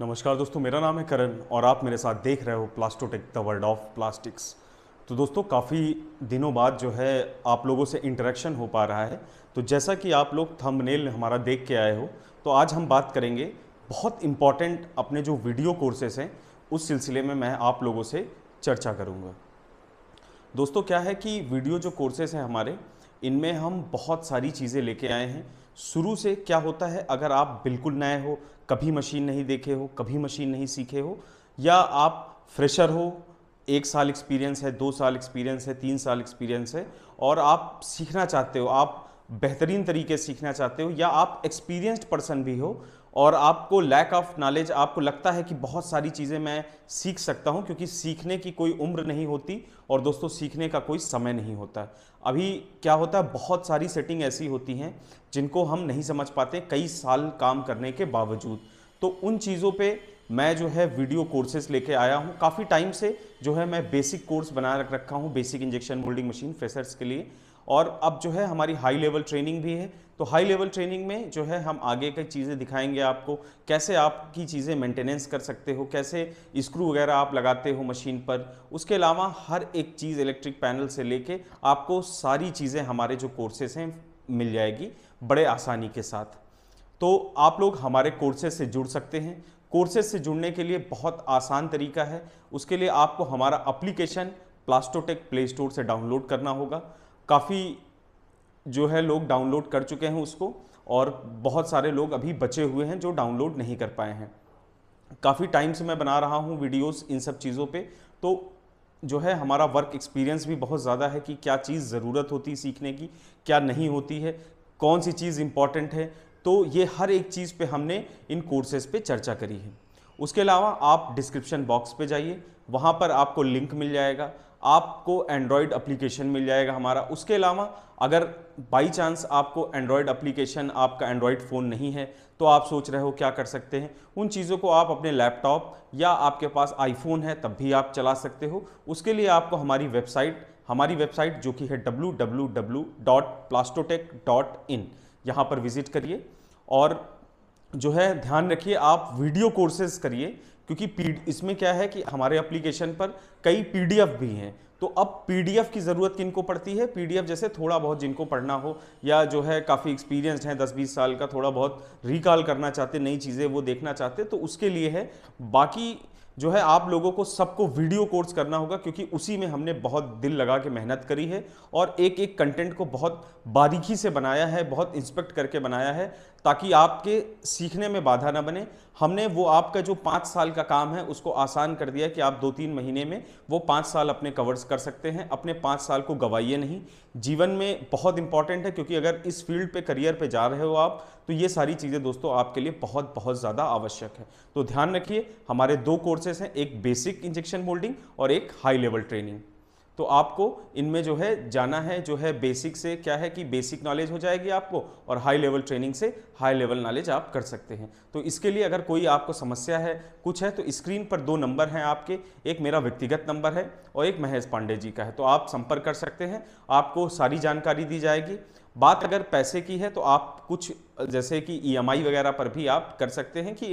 नमस्कार दोस्तों मेरा नाम है करण और आप मेरे साथ देख रहे हो Plastotech the world of plastics तो दोस्तों काफ़ी दिनों बाद जो है आप लोगों से इंटरेक्शन हो पा रहा है तो जैसा कि आप लोग थंबनेल हमारा देख के आए हो तो आज हम बात करेंगे बहुत इम्पॉर्टेंट अपने जो वीडियो कोर्सेस हैं उस सिलसिले में मैं आप लोगों से चर्चा करूँगा दोस्तों क्या है कि वीडियो जो कोर्सेस हैं हमारे इनमें हम बहुत सारी चीज़ें लेके आए हैं शुरू से क्या होता है अगर आप बिल्कुल नए हो कभी मशीन नहीं देखे हो कभी मशीन नहीं सीखे हो या आप फ्रेशर हो एक साल एक्सपीरियंस है दो साल एक्सपीरियंस है तीन साल एक्सपीरियंस है और आप सीखना चाहते हो आप बेहतरीन तरीके से सीखना चाहते हो या आप एक्सपीरियंस्ड पर्सन भी हो और आपको लैक ऑफ नॉलेज आपको लगता है कि बहुत सारी चीज़ें मैं सीख सकता हूं क्योंकि सीखने की कोई उम्र नहीं होती और दोस्तों सीखने का कोई समय नहीं होता अभी क्या होता है बहुत सारी सेटिंग ऐसी होती हैं जिनको हम नहीं समझ पाते कई साल काम करने के बावजूद तो उन चीज़ों पे मैं जो है वीडियो कोर्सेज लेके आया हूँ काफ़ी टाइम से जो है मैं बेसिक कोर्स बना रख रखा हूँ basic injection moulding machine freshers के लिए और अब जो है हमारी हाई लेवल ट्रेनिंग भी है तो हाई लेवल ट्रेनिंग में जो है हम आगे की चीज़ें दिखाएंगे आपको कैसे आपकी चीज़ें मेंटेनेंस कर सकते हो कैसे स्क्रू वगैरह आप लगाते हो मशीन पर उसके अलावा हर एक चीज़ इलेक्ट्रिक पैनल से लेके आपको सारी चीज़ें हमारे जो कोर्सेस हैं मिल जाएगी बड़े आसानी के साथ तो आप लोग हमारे कोर्सेज से जुड़ सकते हैं कोर्सेज से जुड़ने के लिए बहुत आसान तरीका है उसके लिए आपको हमारा अप्लीकेशन प्लास्टोटेक प्ले स्टोर से डाउनलोड करना होगा काफ़ी जो है लोग डाउनलोड कर चुके हैं उसको और बहुत सारे लोग अभी बचे हुए हैं जो डाउनलोड नहीं कर पाए हैं काफ़ी टाइम से मैं बना रहा हूँ वीडियोस इन सब चीज़ों पे तो जो है हमारा वर्क एक्सपीरियंस भी बहुत ज़्यादा है कि क्या चीज़ ज़रूरत होती है सीखने की क्या नहीं होती है कौन सी चीज़ इम्पॉर्टेंट है तो ये हर एक चीज़ पे हमने इन कोर्सेज़ पे चर्चा करी है उसके अलावा आप डिस्क्रिप्शन बॉक्स पे जाइए वहाँ पर आपको लिंक मिल जाएगा आपको एंड्रॉयड एप्लीकेशन मिल जाएगा हमारा उसके अलावा अगर बाई चांस आपको एंड्रॉयड एप्लीकेशन आपका एंड्रॉयड फ़ोन नहीं है तो आप सोच रहे हो क्या कर सकते हैं उन चीज़ों को आप अपने लैपटॉप या आपके पास आईफोन है तब भी आप चला सकते हो उसके लिए आपको हमारी वेबसाइट हमारी वेबसाइट जो कि है W W W dot Plastotech dot in यहाँ पर विज़िट करिए और जो है ध्यान रखिए आप वीडियो कोर्सेज करिए क्योंकि इसमें क्या है कि हमारे एप्लीकेशन पर कई पीडीएफ भी हैं तो अब पीडीएफ की ज़रूरत किनको पड़ती है पीडीएफ जैसे थोड़ा बहुत जिनको पढ़ना हो या जो है काफ़ी एक्सपीरियंस्ड हैं दस बीस साल का थोड़ा बहुत रिकॉल करना चाहते नई चीज़ें वो देखना चाहते तो उसके लिए है बाकी जो है आप लोगों को सबको वीडियो कोर्स करना होगा क्योंकि उसी में हमने बहुत दिल लगा के मेहनत करी है और एक एक कंटेंट को बहुत बारीकी से बनाया है बहुत इंस्पेक्ट करके बनाया है ताकि आपके सीखने में बाधा ना बने हमने वो आपका जो पाँच साल का काम है उसको आसान कर दिया कि आप दो तीन महीने में वो पाँच साल अपने कवर्स कर सकते हैं अपने पाँच साल को गवाइए नहीं जीवन में बहुत इंपॉर्टेंट है क्योंकि अगर इस फील्ड पे करियर पे जा रहे हो आप तो ये सारी चीज़ें दोस्तों आपके लिए बहुत बहुत ज़्यादा आवश्यक है तो ध्यान रखिए हमारे दो कोर्सेज हैं एक बेसिक इंजेक्शन मोल्डिंग और एक हाई लेवल ट्रेनिंग तो आपको इनमें जो है जाना है जो है बेसिक से क्या है कि बेसिक नॉलेज हो जाएगी आपको और हाई लेवल ट्रेनिंग से हाई लेवल नॉलेज आप कर सकते हैं तो इसके लिए अगर कोई आपको समस्या है कुछ है तो स्क्रीन पर दो नंबर हैं आपके एक मेरा व्यक्तिगत नंबर है और एक महेश पांडे जी का है तो आप संपर्क कर सकते हैं आपको सारी जानकारी दी जाएगी बात अगर पैसे की है तो आप कुछ जैसे कि ईएमआई e वगैरह पर भी आप कर सकते हैं कि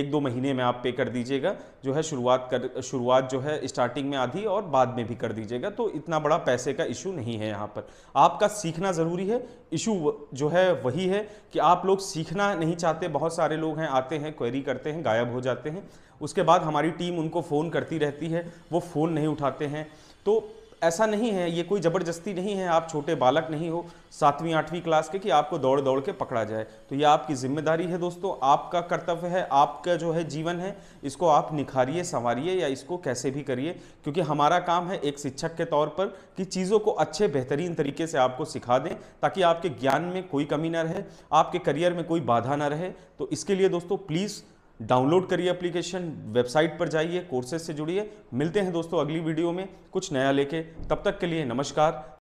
एक दो महीने में आप पे कर दीजिएगा जो है शुरुआत कर शुरुआत जो है स्टार्टिंग में आधी और बाद में भी कर दीजिएगा तो इतना बड़ा पैसे का इशू नहीं है यहाँ पर आपका सीखना ज़रूरी है इशू जो है वही है कि आप लोग सीखना नहीं चाहते बहुत सारे लोग हैं आते हैं क्वेरी करते हैं गायब हो जाते हैं उसके बाद हमारी टीम उनको फ़ोन करती रहती है वो फ़ोन नहीं उठाते हैं तो ऐसा नहीं है ये कोई ज़बरदस्ती नहीं है आप छोटे बालक नहीं हो सातवीं आठवीं क्लास के कि आपको दौड़ दौड़ के पकड़ा जाए तो ये आपकी जिम्मेदारी है दोस्तों आपका कर्तव्य है आपका जो है जीवन है इसको आप निखारिए संवारिए या इसको कैसे भी करिए क्योंकि हमारा काम है एक शिक्षक के तौर पर कि चीज़ों को अच्छे बेहतरीन तरीके से आपको सिखा दें ताकि आपके ज्ञान में कोई कमी ना रहे आपके करियर में कोई बाधा ना रहे तो इसके लिए दोस्तों प्लीज़ डाउनलोड करिए एप्लीकेशन वेबसाइट पर जाइए कोर्सेज से जुड़िए मिलते हैं दोस्तों अगली वीडियो में कुछ नया लेके तब तक के लिए नमस्कार